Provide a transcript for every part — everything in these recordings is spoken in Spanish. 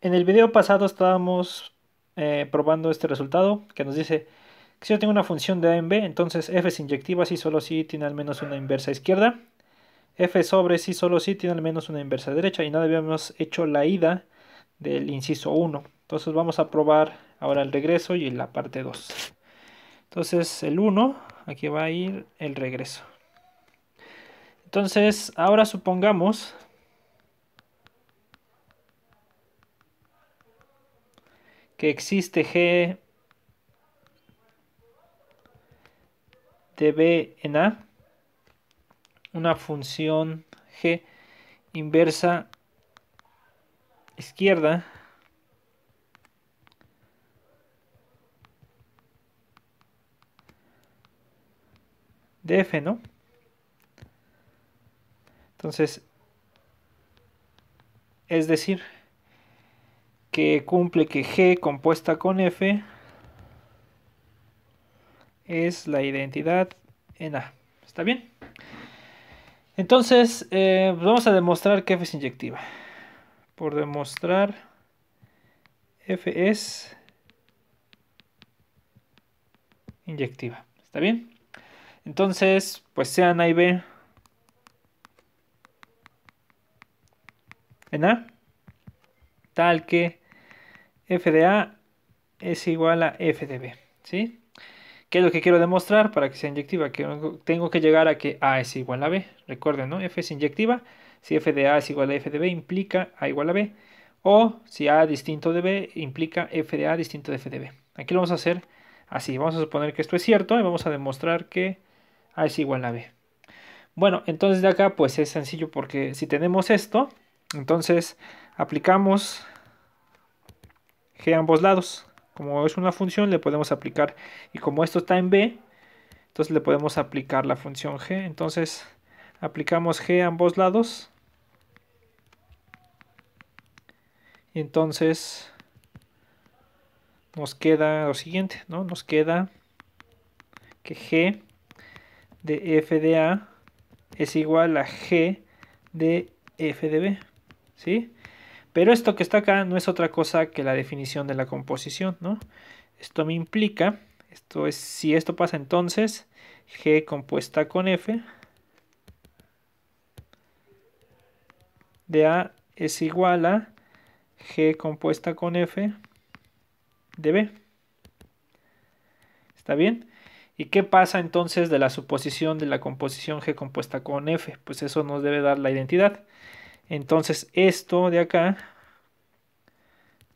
En el video pasado estábamos eh, probando este resultado que nos dice que si yo tengo una función de A en B, entonces f es inyectiva si solo si tiene al menos una inversa izquierda, f sobre si solo si tiene al menos una inversa derecha y nada habíamos hecho la ida del inciso 1. Entonces vamos a probar ahora el regreso y la parte 2. Entonces el 1, aquí va a ir el regreso. Entonces ahora supongamos que existe G de B en A, una función G inversa izquierda de F, ¿no? Entonces, es decir, que cumple que G compuesta con F es la identidad en A. ¿Está bien? Entonces, eh, pues vamos a demostrar que F es inyectiva. Por demostrar F es inyectiva. ¿Está bien? Entonces, pues sean A y B en A, tal que f de A es igual a f de B. ¿sí? ¿Qué es lo que quiero demostrar para que sea inyectiva? Que tengo que llegar a que A es igual a B. Recuerden, ¿no? F es inyectiva. Si f de A es igual a f de B, implica A igual a B. O si A distinto de B, implica f de A distinto de f de B. Aquí lo vamos a hacer así. Vamos a suponer que esto es cierto y vamos a demostrar que A es igual a B. Bueno, entonces de acá pues es sencillo porque si tenemos esto, entonces aplicamos g a ambos lados. Como es una función, le podemos aplicar. Y como esto está en b, entonces le podemos aplicar la función g. Entonces aplicamos g a ambos lados. Y entonces nos queda lo siguiente, ¿no? Nos queda que g de f de a es igual a g de f de b, ¿sí? Pero esto que está acá no es otra cosa que la definición de la composición, ¿no? Esto me implica, esto es, si esto pasa entonces, G compuesta con F de A es igual a G compuesta con F de B. ¿Está bien? ¿Y qué pasa entonces de la suposición de la composición G compuesta con F? Pues eso nos debe dar la identidad. Entonces esto de acá,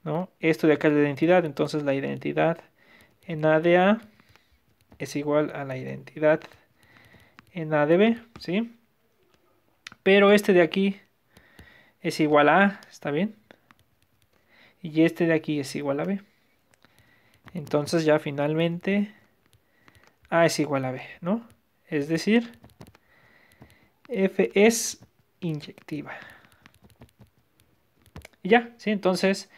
¿no? Esto de acá es la identidad, entonces la identidad en A de A es igual a la identidad en A de B, ¿sí? Pero este de aquí es igual a A, ¿está bien? Y este de aquí es igual a B. Entonces ya finalmente A es igual a B, ¿no? Es decir, F es inyectiva. Y ya, ¿sí? Entonces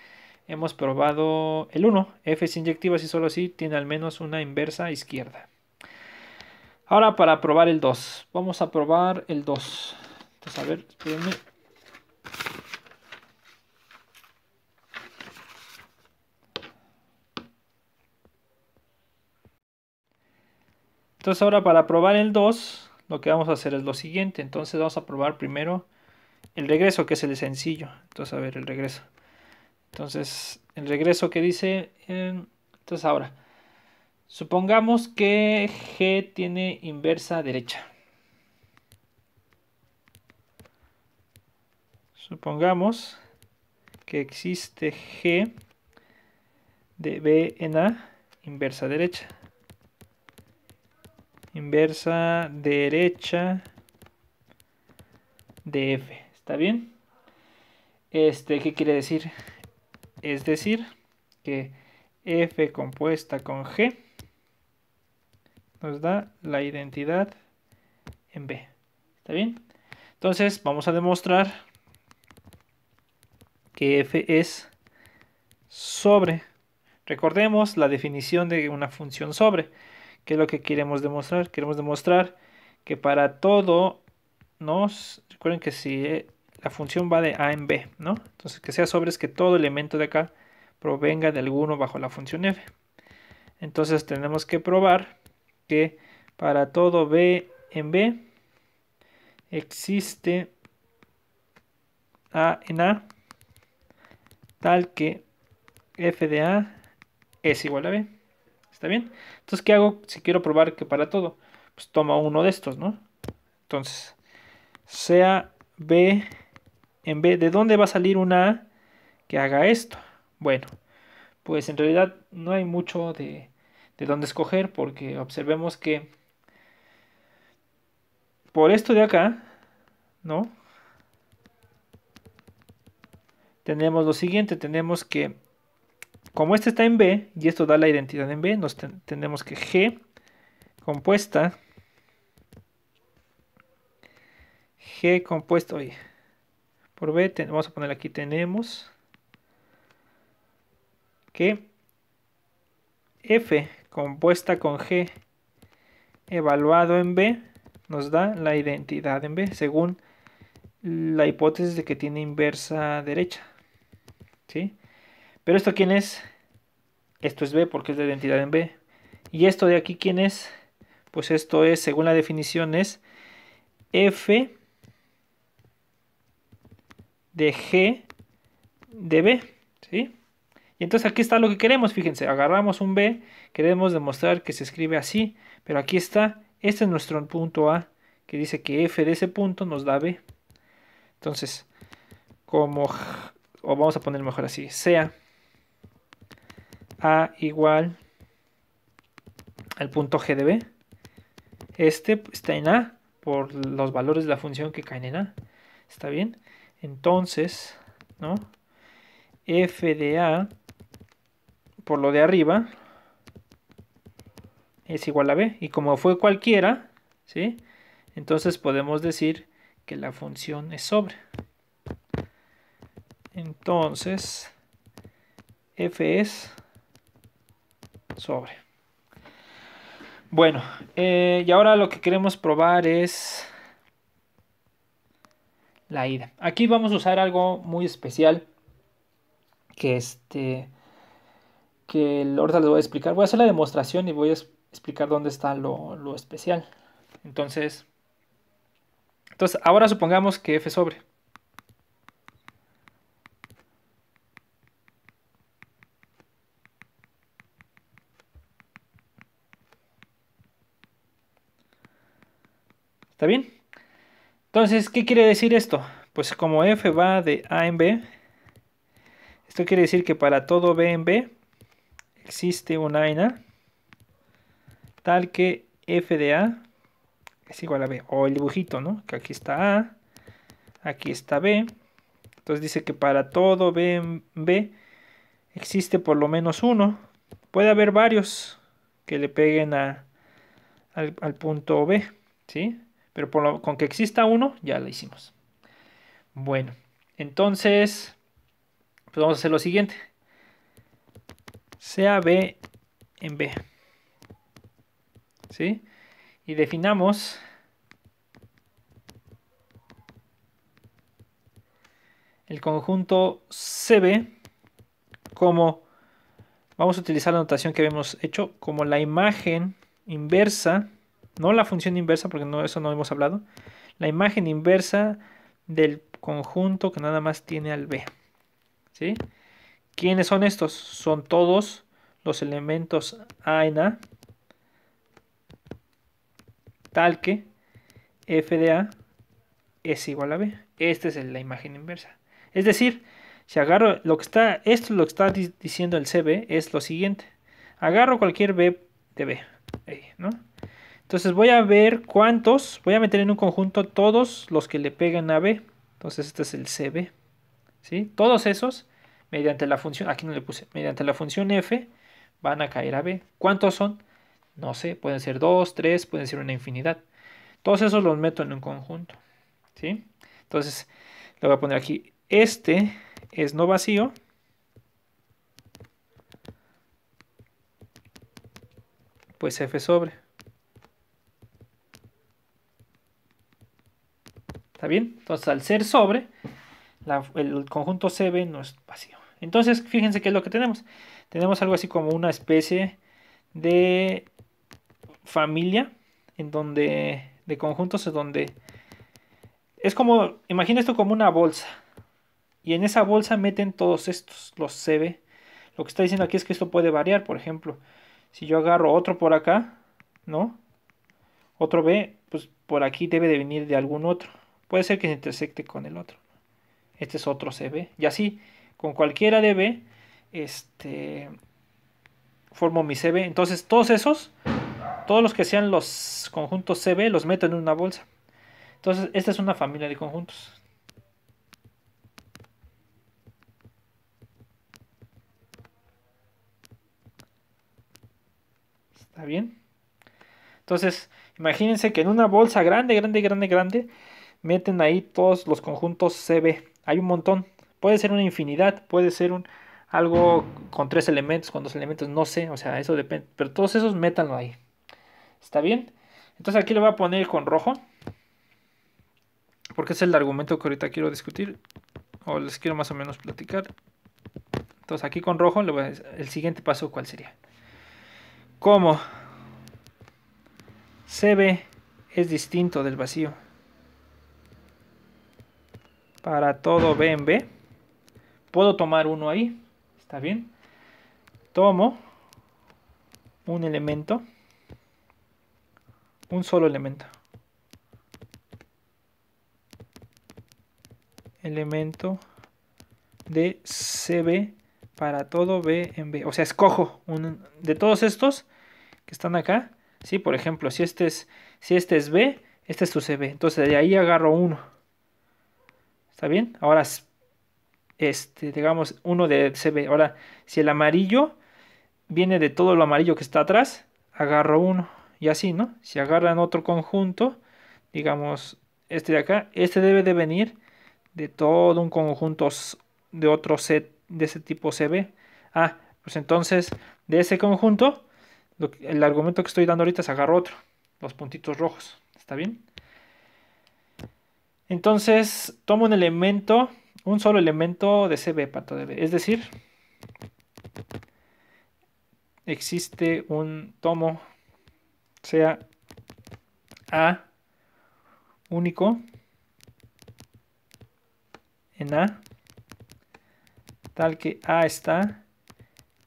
hemos probado el 1, F es inyectivo, y solo así tiene al menos una inversa izquierda. Ahora para probar el 2, vamos a probar el 2. Entonces, a ver, espérenme. Entonces ahora para probar el 2, lo que vamos a hacer es lo siguiente. Entonces vamos a probar primero el regreso, que es el sencillo. Entonces, a ver, el regreso. Entonces, el regreso que dice... Em, entonces, ahora, supongamos que G tiene inversa derecha. Supongamos que existe G de B en A inversa derecha. Inversa derecha de F. ¿Está bien? Este, ¿qué quiere decir? Es decir, que F compuesta con G nos da la identidad en B. ¿Está bien? Entonces, vamos a demostrar que F es sobre. Recordemos la definición de una función sobre. ¿Qué es lo que queremos demostrar? Queremos demostrar que para todo nos... Recuerden que si la función va de A en B, ¿no? Entonces que sea sobre es que todo elemento de acá provenga de alguno bajo la función f. Entonces tenemos que probar que para todo b en b existe a en a tal que f de a es igual a b. ¿Está bien? Entonces, ¿qué hago si quiero probar que para todo? Pues toma uno de estos, ¿no? Entonces, sea b en B, de dónde va a salir una A que haga esto. Bueno, pues en realidad no hay mucho de, de dónde escoger porque observemos que por esto de acá, ¿no? Tenemos lo siguiente, tenemos que como este está en B y esto da la identidad en B, nos tenemos que G compuesta G compuesta... oye, por B, vamos a poner aquí tenemos que F compuesta con G evaluado en B nos da la identidad en B según la hipótesis de que tiene inversa derecha. ¿Sí? Pero esto quién es? Esto es B porque es la identidad en B. ¿Y esto de aquí quién es? Pues esto es, según la definición, es F de G de B. ¿sí? Y entonces aquí está lo que queremos, fíjense, agarramos un B, queremos demostrar que se escribe así, pero aquí está, este es nuestro punto A, que dice que F de ese punto nos da B. Entonces, como, o vamos a poner mejor así, sea A igual al punto G de B, este está en A por los valores de la función que caen en A, ¿está bien? Entonces, ¿no? F de A por lo de arriba es igual a B. Y como fue cualquiera, ¿sí? Entonces podemos decir que la función es sobre. Entonces, F es sobre. Bueno, eh, y ahora lo que queremos probar es la ida. Aquí vamos a usar algo muy especial que este que ahorita les voy a explicar. Voy a hacer la demostración y voy a explicar dónde está lo, lo especial. Entonces, entonces, ahora supongamos que f sobre. ¿Está bien? Entonces, ¿qué quiere decir esto? Pues como f va de a en b, esto quiere decir que para todo b en b existe un a tal que f de a es igual a b. O el dibujito, ¿no? Que aquí está a, aquí está b. Entonces dice que para todo b en b existe por lo menos uno. Puede haber varios que le peguen a, al, al punto b, ¿sí? Pero con que exista uno, ya lo hicimos. Bueno, entonces, pues vamos a hacer lo siguiente. Sea B en B. ¿Sí? Y definamos... el conjunto CB como, vamos a utilizar la notación que habíamos hecho, como la imagen inversa no la función inversa, porque no, eso no hemos hablado, la imagen inversa del conjunto que nada más tiene al B. ¿sí? ¿Quiénes son estos? Son todos los elementos A en A, tal que F de A es igual a B. Esta es la imagen inversa. Es decir, si agarro lo que está, esto lo que está diciendo el CB, es lo siguiente. Agarro cualquier B de B, ¿no? Entonces voy a ver cuántos, voy a meter en un conjunto todos los que le pegan a B. Entonces este es el CB. ¿sí? Todos esos, mediante la función, aquí no le puse, mediante la función F, van a caer a B. ¿Cuántos son? No sé, pueden ser 2, 3, pueden ser una infinidad. Todos esos los meto en un conjunto. ¿sí? Entonces le voy a poner aquí, este es no vacío. Pues F sobre. bien? Entonces, al ser sobre, el conjunto CB no es vacío. Entonces, fíjense que es lo que tenemos. Tenemos algo así como una especie de familia en donde de conjuntos donde es como imagina esto como una bolsa y en esa bolsa meten todos estos los CB lo que está diciendo aquí es que esto puede variar por ejemplo si yo agarro otro por acá no otro B pues por aquí debe de venir de algún otro puede ser que se intersecte con el otro. Este es otro CB. Y así, con cualquiera de B, este, formo mi CB. Entonces, todos esos, todos los que sean los conjuntos CB, los meto en una bolsa. Entonces, esta es una familia de conjuntos. ¿Está bien? Entonces, imagínense que en una bolsa grande, grande, grande, grande, meten ahí todos los conjuntos CB. Hay un montón. Puede ser una infinidad, puede ser un algo con tres elementos, con dos elementos, no sé, o sea, eso depende. Pero todos esos métanlo ahí. ¿Está bien? Entonces aquí le voy a poner con rojo. Porque es el argumento que ahorita quiero discutir. O les quiero más o menos platicar. Entonces aquí con rojo, el siguiente paso, ¿cuál sería? Como CB es distinto del vacío para todo B en B. Puedo tomar uno ahí, está bien. Tomo un elemento, un solo elemento. Elemento de CB para todo B en B. O sea, escojo un, de todos estos que están acá. Sí, por ejemplo, si este es, si este es B, este es tu CB. Entonces de ahí agarro uno. ¿Está bien? Ahora, este, digamos, uno de CB. Ahora, si el amarillo viene de todo lo amarillo que está atrás, agarro uno. Y así, ¿no? Si agarran otro conjunto, digamos, este de acá, este debe de venir de todo un conjunto de otro set de ese tipo CB. Ah, pues entonces, de ese conjunto, el argumento que estoy dando ahorita es agarro otro, los puntitos rojos. ¿Está bien? Entonces tomo un elemento, un solo elemento de CB pato de B. Es decir, existe un tomo sea A único en A tal que A está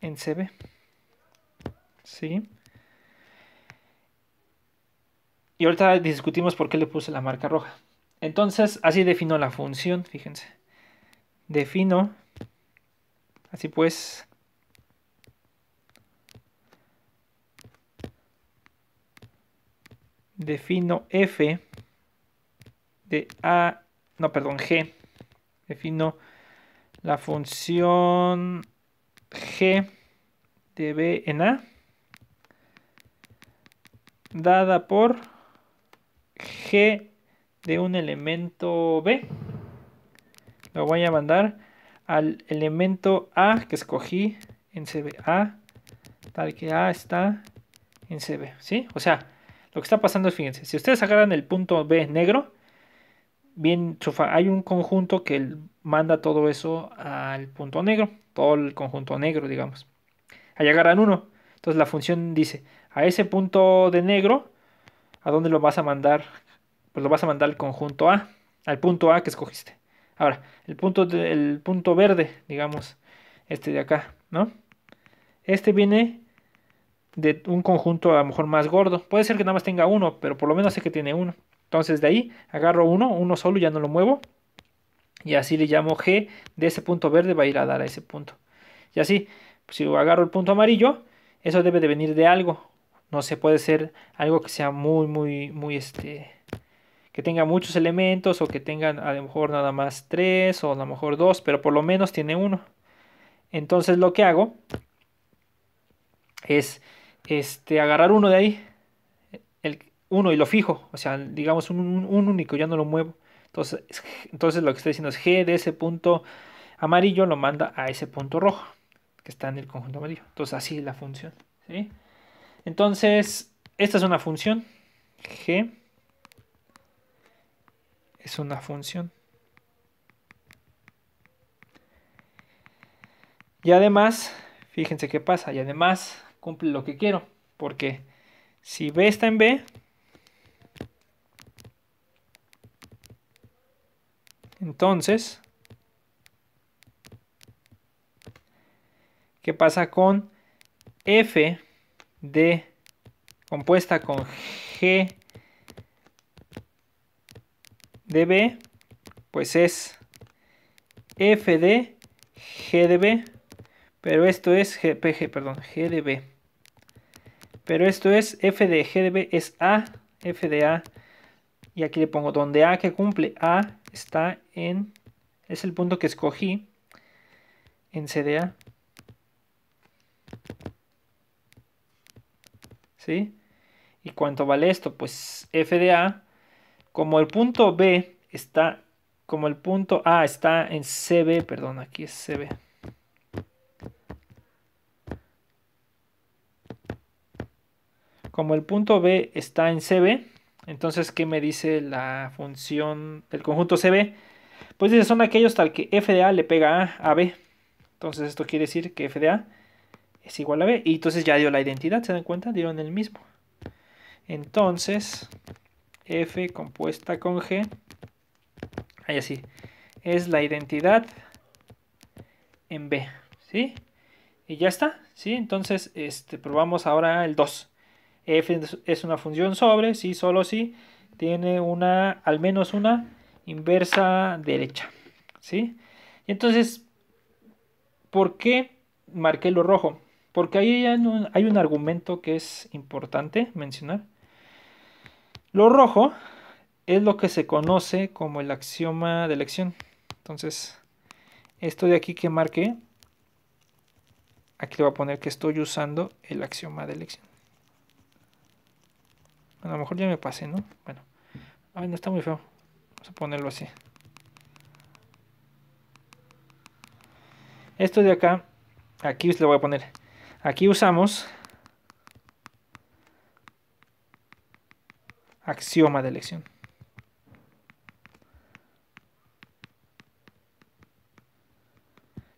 en CB. ¿Sí? Y ahorita discutimos por qué le puse la marca roja. Entonces, así defino la función, fíjense. Defino, así pues, defino f de a, no, perdón, g. Defino la función g de b en a dada por g de un elemento B. Lo voy a mandar al elemento A que escogí en CBA, tal que A está en CB, ¿sí? O sea, lo que está pasando es, fíjense, si ustedes agarran el punto B negro, bien, hay un conjunto que manda todo eso al punto negro, todo el conjunto negro, digamos. Ahí agarran uno. Entonces la función dice, a ese punto de negro, ¿a dónde lo vas a mandar pues lo vas a mandar al conjunto A, al punto A que escogiste. Ahora, el punto, punto verde, digamos, este de acá, ¿no? Este viene de un conjunto a lo mejor más gordo. Puede ser que nada más tenga uno, pero por lo menos sé que tiene uno. Entonces de ahí agarro uno, uno solo, ya no lo muevo. Y así le llamo G de ese punto verde, va a ir a dar a ese punto. Y así, si agarro el punto amarillo, eso debe de venir de algo. No se puede ser algo que sea muy, muy, muy este que tenga muchos elementos o que tenga a lo mejor nada más tres o a lo mejor dos, pero por lo menos tiene uno. Entonces lo que hago es este, agarrar uno de ahí, el, uno y lo fijo, o sea, digamos un, único, ya no lo muevo. Entonces, entonces, lo que estoy diciendo es g de ese punto amarillo lo manda a ese punto rojo que está en el conjunto amarillo. Entonces así es la función. Entonces, esta es una función g es una función. Y además, fíjense qué pasa, y además cumple lo que quiero, porque si B está en B, entonces, ¿qué pasa con F de compuesta con G Db, pues es F de G B, pero esto es GPG, perdón, G Pero esto es F de G B, es A, F de A. Y aquí le pongo donde A que cumple, A está en, es el punto que escogí en CDA. ¿Sí? ¿Y cuánto vale esto? Pues F de A como el punto B está, como el punto A está en CB, perdón, aquí es CB. Como el punto B está en CB, entonces, ¿qué me dice la función del conjunto CB? Pues dice, son aquellos tal que f de A le pega a, a B. Entonces, esto quiere decir que f de A es igual a B. Y entonces ya dio la identidad, ¿se dan cuenta? Dieron el mismo. Entonces, F compuesta con G. Ahí así. Es la identidad en B. ¿Sí? Y ya está. ¿Sí? Entonces, este, probamos ahora el 2. F es una función sobre, sí, solo si tiene una, al menos una inversa derecha. ¿Sí? Y entonces, ¿por qué marqué lo rojo? Porque ahí hay un argumento que es importante mencionar lo rojo es lo que se conoce como el axioma de elección. Entonces, esto de aquí que marque aquí le voy a poner que estoy usando el axioma de elección. A lo mejor ya me pasé, ¿no? Bueno. Ay, no está muy feo. Vamos a ponerlo así. Esto de acá, aquí le voy a poner. Aquí usamos axioma de elección.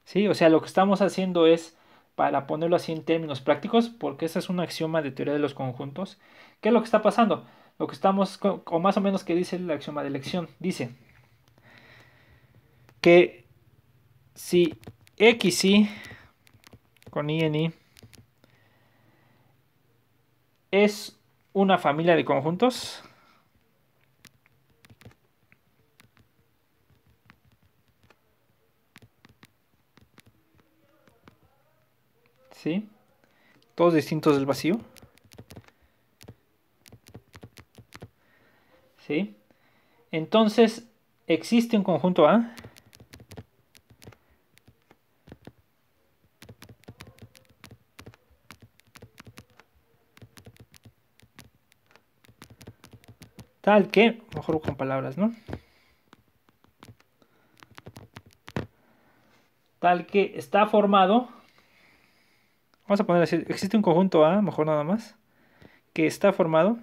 ¿Sí? O sea, lo que estamos haciendo es, para ponerlo así en términos prácticos, porque ese es un axioma de teoría de los conjuntos, ¿qué es lo que está pasando? Lo que estamos, o más o menos que dice el axioma de elección, dice que si x y con i en i es una familia de conjuntos. ¿Sí? Todos distintos del vacío. ¿Sí? Entonces, existe un conjunto A. Tal que, mejor con palabras, ¿no? Tal que está formado. Vamos a poner así, existe un conjunto A, mejor nada más, que está formado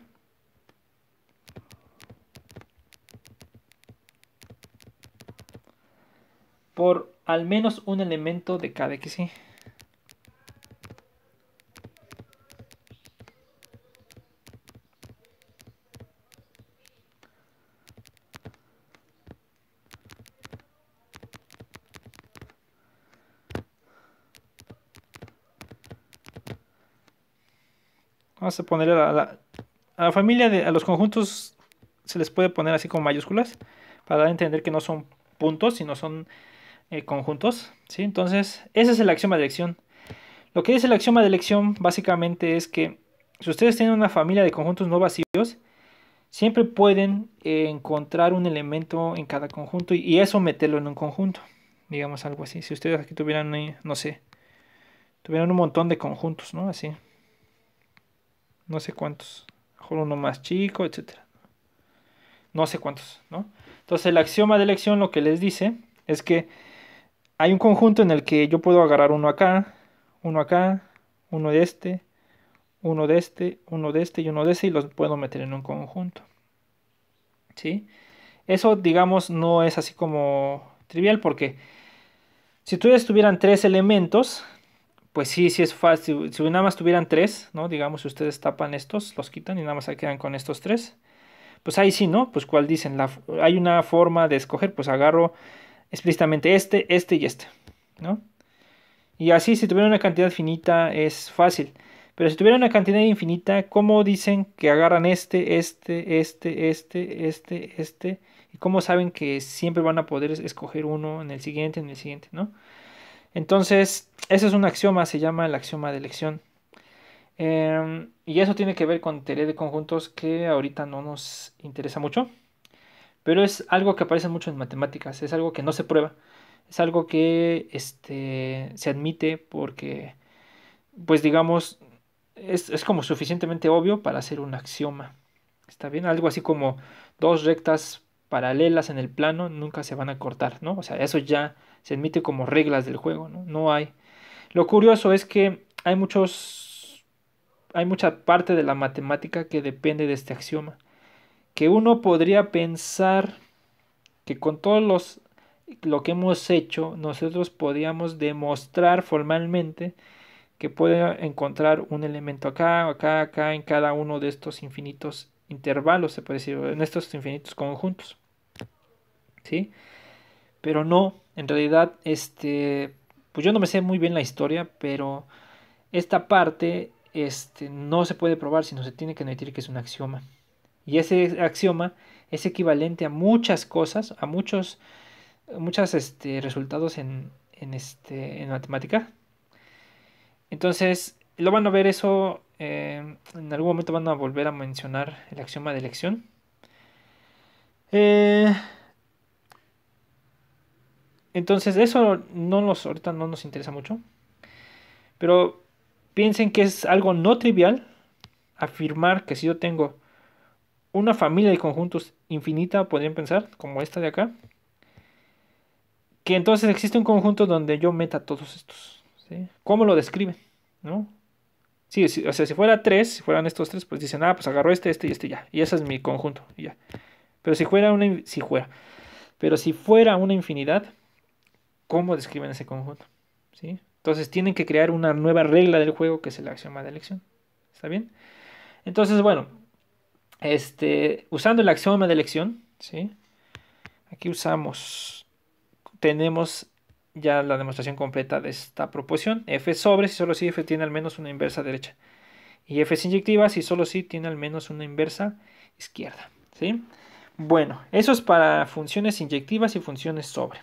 por al menos un elemento de cada sí. Vamos a ponerle a la, familia, de, a los conjuntos se les puede poner así con mayúsculas para dar a entender que no son puntos, sino son eh, conjuntos. ¿sí? Entonces, ese es el axioma de elección. Lo que dice el axioma de elección básicamente es que si ustedes tienen una familia de conjuntos no vacíos, siempre pueden eh, encontrar un elemento en cada conjunto y, y, eso meterlo en un conjunto. Digamos algo así. Si ustedes aquí tuvieran, eh, no sé, tuvieran un montón de conjuntos, ¿no? Así no sé cuántos, mejor uno más chico, etc. No sé cuántos, ¿no? Entonces el axioma de elección lo que les dice es que hay un conjunto en el que yo puedo agarrar uno acá, uno acá, uno de este, uno de este, uno de este y uno de este y los puedo meter en un conjunto. ¿Sí? Eso, digamos, no es así como trivial porque si ustedes tuvieran tres elementos, pues sí, sí es fácil. Si nada más tuvieran tres, ¿no? Digamos, ustedes tapan estos, los quitan y nada más se quedan con estos tres. Pues ahí sí, ¿no? Pues cuál dicen, hay una forma de escoger, pues agarro explícitamente este, este y este, ¿no? Y así, si tuviera una cantidad finita, es fácil. Pero si tuviera una cantidad infinita, ¿cómo dicen que agarran este, este, este, este, este, este? ¿Y cómo saben que siempre van a poder escoger uno en el siguiente, en el siguiente, ¿no? Entonces, ese es un axioma, se llama el axioma de elección. Em, y eso tiene que ver con teoría de conjuntos que ahorita no nos interesa mucho, pero es algo que aparece mucho en matemáticas, es algo que no se prueba, es algo que este, se admite porque, pues digamos, es, como suficientemente obvio para ser un axioma. ¿Está bien? Algo así como dos rectas paralelas en el plano nunca se van a cortar, ¿no? O sea, eso ya se admite como reglas del juego, ¿no? No hay. Lo curioso es que hay muchos hay mucha parte de la matemática que depende de este axioma, que uno podría pensar que con todo los lo que hemos hecho, nosotros podríamos demostrar formalmente que puede encontrar un elemento acá, acá, acá, en cada uno de estos infinitos intervalos, se puede decir, en estos infinitos conjuntos. ¿Sí? Pero no, en realidad, este, pues yo no me sé muy bien la historia, pero esta parte este, no se puede probar, sino se tiene que admitir que es un axioma. Y ese axioma es equivalente a muchas cosas, a muchos, muchos este, resultados en, en, este, en matemática. Entonces, lo van a ver eso, eh, en algún momento van a volver a mencionar el axioma de elección. Eh, entonces, eso no nos, ahorita no nos interesa mucho. Pero piensen que es algo no trivial afirmar que si yo tengo una familia de conjuntos infinita, podrían pensar, como esta de acá, que entonces existe un conjunto donde yo meta todos estos. ¿Cómo lo describen? ¿No? o sea, si fuera tres, si fueran estos tres, pues dicen, ah, pues agarro este, este y este ya. Y ese es mi conjunto, ya. Pero si fuera una, si fuera, pero si fuera una infinidad, cómo describen ese conjunto. ¿sí? Entonces tienen que crear una nueva regla del juego que es el axioma de elección. ¿Está bien? Entonces, bueno, este, usando el axioma de elección, ¿sí? aquí usamos, tenemos ya la demostración completa de esta proposición, F sobre si solo si F tiene al menos una inversa derecha. Y F es inyectiva si solo si tiene al menos una inversa izquierda. ¿sí? Bueno, eso es para funciones inyectivas y funciones sobre.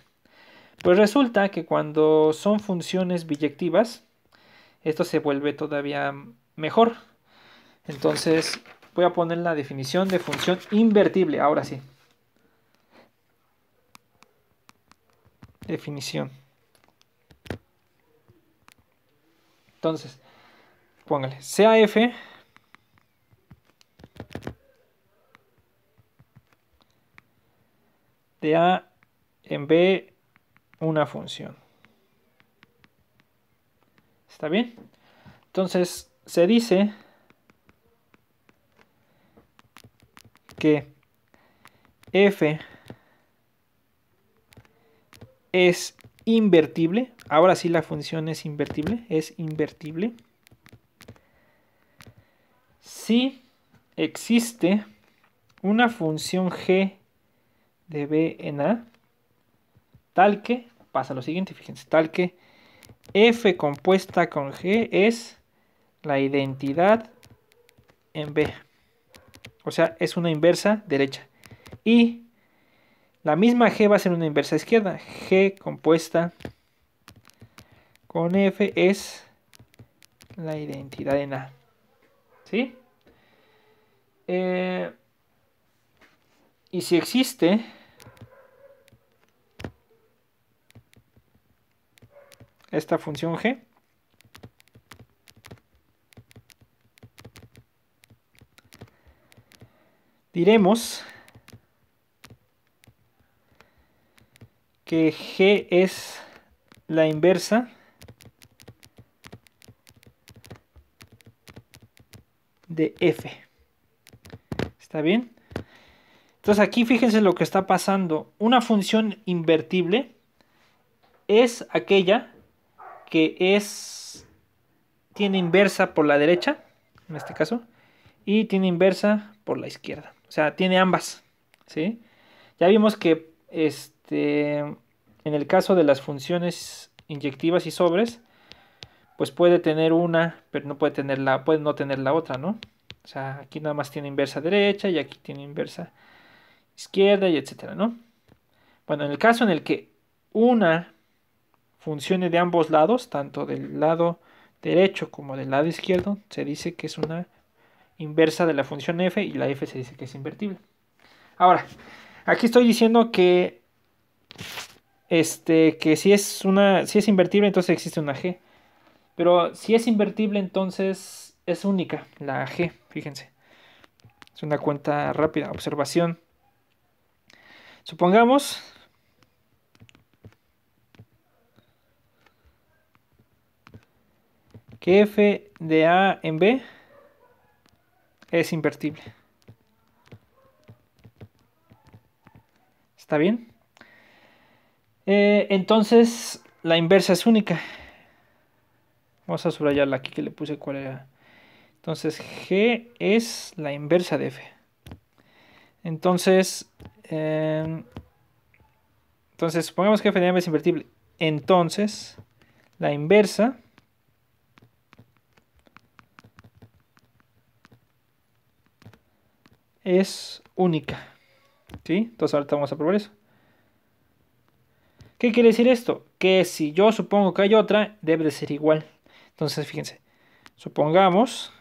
Pues resulta que cuando son funciones biyectivas, esto se vuelve todavía mejor. Entonces voy a poner la definición de función invertible, ahora sí. Definición. Entonces, póngale CAF de A en B una función. ¿Está bien? Entonces se dice que f es invertible. Ahora sí la función es invertible. Es invertible. Si existe una función g de b en a tal que pasa lo siguiente, fíjense, tal que F compuesta con G es la identidad en B. O sea, es una inversa derecha. Y la misma G va a ser una inversa izquierda. G compuesta con F es la identidad en A. ¿Sí? Eh, y si existe esta función g. Diremos que g es la inversa de f. ¿Está bien? Entonces aquí fíjense lo que está pasando. Una función invertible es aquella que es tiene inversa por la derecha, en este caso, y tiene inversa por la izquierda. O sea, tiene ambas, ¿sí? Ya vimos que este en el caso de las funciones inyectivas y sobres, pues puede tener una, pero no puede tener la, puede no tener la otra, ¿no? O sea, aquí nada más tiene inversa derecha y aquí tiene inversa izquierda y etcétera, ¿no? Bueno, en el caso en el que una Funciones de ambos lados, tanto del lado derecho como del lado izquierdo, se dice que es una inversa de la función f y la f se dice que es invertible. Ahora, aquí estoy diciendo que este que si es una si es invertible entonces existe una g. Pero si es invertible entonces es única la g, fíjense. Es una cuenta rápida, observación. Supongamos que f de a en b es invertible. ¿Está bien? Eh, entonces, la inversa es única. Vamos a subrayarla aquí que le puse cuál era. Entonces, G es la inversa de F. Entonces, em, entonces supongamos que F de M es invertible. Entonces, la inversa es única. ¿Sí? Entonces ahorita vamos a probar eso. ¿Qué quiere decir esto? Que si yo supongo que hay otra, debe de ser igual. Entonces, fíjense. Supongamos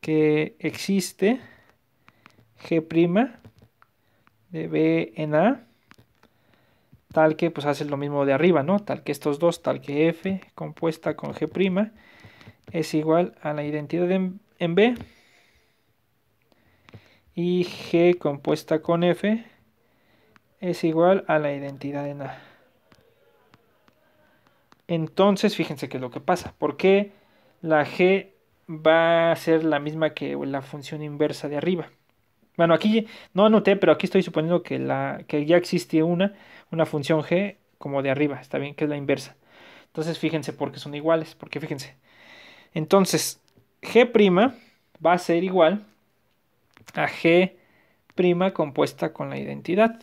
que existe G' de B en A, tal que pues hace lo mismo de arriba, ¿no? Tal que estos dos, tal que F compuesta con G' es igual a la identidad en B y G compuesta con F es igual a la identidad de nada. Entonces, fíjense qué es lo que pasa. ¿Por qué la G va a ser la misma que la función inversa de arriba? Bueno, aquí no anoté, pero aquí estoy suponiendo que, la, que ya existe una, una función G como de arriba, está bien, que es la inversa. Entonces, fíjense por qué son iguales, porque fíjense. Entonces, G' va a ser igual a G' compuesta con la identidad.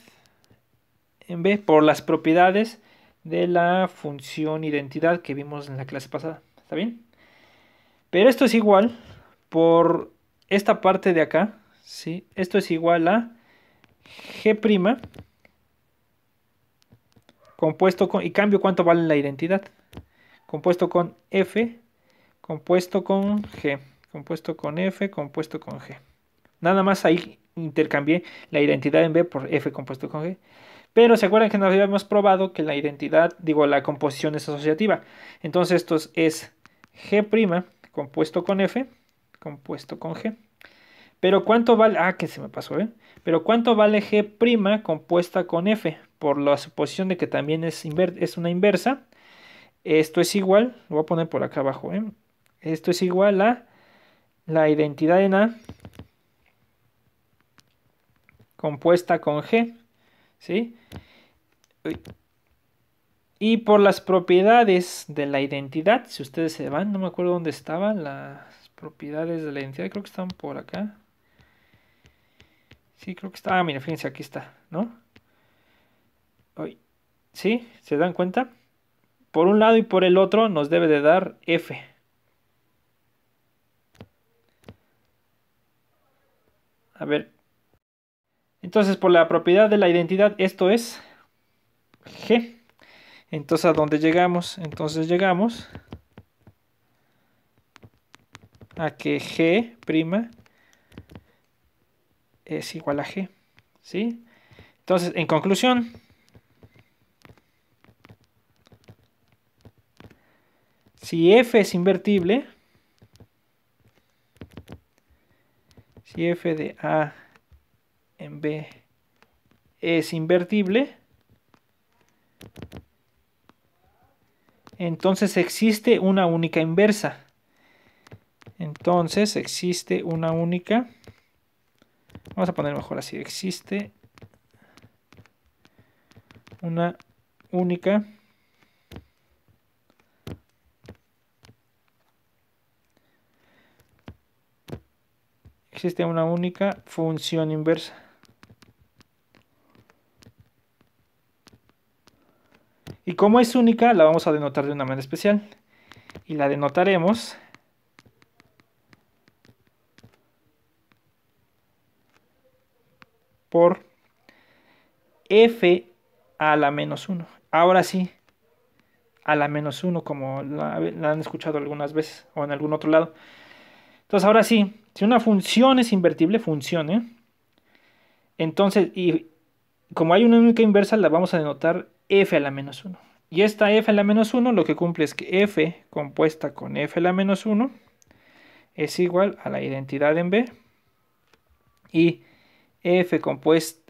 En B, por las propiedades de la función identidad que vimos en la clase pasada. ¿Está bien? Pero esto es igual por esta parte de acá. ¿sí? Esto es igual a G' compuesto con... Y cambio cuánto vale la identidad. Compuesto con F, compuesto con G, compuesto con F, compuesto con G. Nada más ahí intercambié la identidad en B por F compuesto con G. Pero se acuerdan que nos habíamos probado que la identidad, digo, la composición es asociativa. Entonces esto es G' compuesto con F, compuesto con G. Pero ¿cuánto vale? Ah, que se me pasó, ¿eh? Pero ¿cuánto vale G' compuesta con F? Por la suposición de que también es, una inversa. Esto es igual, lo voy a poner por acá abajo, ¿eh? Esto es igual a la identidad en A compuesta con G, ¿sí? Y por las propiedades de la identidad, si ustedes se van, no me acuerdo dónde estaban las propiedades de la identidad, creo que están por acá. Sí, creo que está. Ah, mira, fíjense, aquí está, ¿no? ¿Sí? ¿Se dan cuenta? Por un lado y por el otro nos debe de dar F. A ver, entonces, por la propiedad de la identidad, esto es G. Entonces, ¿a dónde llegamos? Entonces llegamos a que G' es igual a G. ¿Sí? Entonces, en conclusión, si F es invertible, si F de A en B es invertible, entonces existe una única inversa. Entonces existe una única, vamos a poner mejor así, existe una única existe una única función inversa. Y como es única, la vamos a denotar de una manera especial. Y la denotaremos por f a la menos 1. Ahora sí, a la menos 1 como la, han escuchado algunas veces o en algún otro lado. Entonces ahora sí, si una función es invertible, funcione. Entonces, y como hay una única inversa, la vamos a denotar f a la menos 1. Y esta f a la menos 1 lo que cumple es que f compuesta con f a la menos 1 es igual a la identidad en B y f,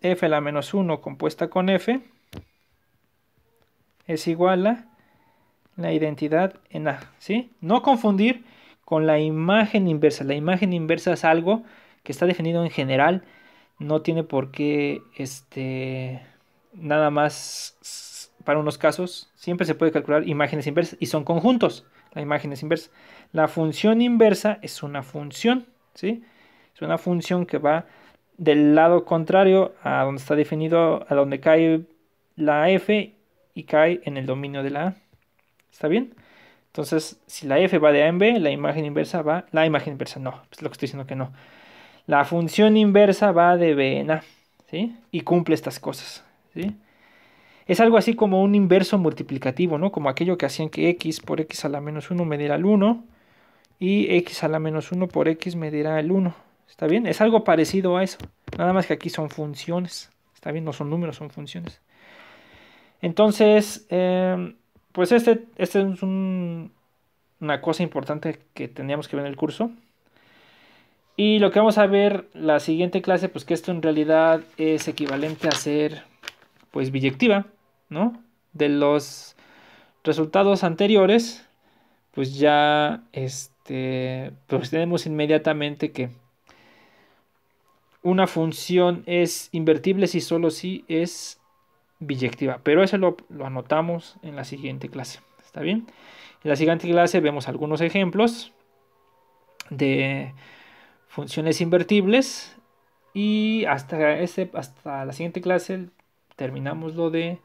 f a la menos 1 compuesta con f es igual a la identidad en A. ¿sí? No confundir con la imagen inversa. La imagen inversa es algo que está definido en general. No tiene por qué este, nada más para unos casos siempre se puede calcular imágenes inversas y son conjuntos. La imagen es inversa. La función inversa es una función, ¿sí? Es una función que va del lado contrario a donde está definido, a donde cae la f y cae en el dominio de la a. ¿Está bien? Entonces, si la f va de a en b, la imagen inversa va, la imagen inversa no, es lo que estoy diciendo que no. La función inversa va de b en a, ¿sí? Y cumple estas cosas, ¿sí? Es algo así como un inverso multiplicativo, ¿no? Como aquello que hacían que x por x a la menos 1 me diera el 1 y x a la menos 1 por x me diera el 1. ¿Está bien? Es algo parecido a eso. Nada más que aquí son funciones. ¿Está bien? No son números, son funciones. Entonces, eh, pues este, este es una cosa importante que teníamos que ver en el curso. Y lo que vamos a ver la siguiente clase, pues que esto en realidad es equivalente a ser pues biyectiva. ¿no? De los resultados anteriores, pues ya este, pues tenemos inmediatamente que una función es invertible si solo si es biyectiva. Pero eso lo, anotamos en la siguiente clase. ¿Está bien? En la siguiente clase vemos algunos ejemplos de funciones invertibles y hasta, hasta la siguiente clase terminamos lo de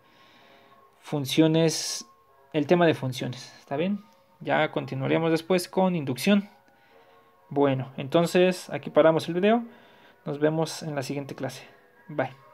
funciones, el tema de funciones, ¿está bien? Ya continuaríamos después con inducción. Bueno, entonces aquí paramos el video. Nos vemos en la siguiente clase. Bye.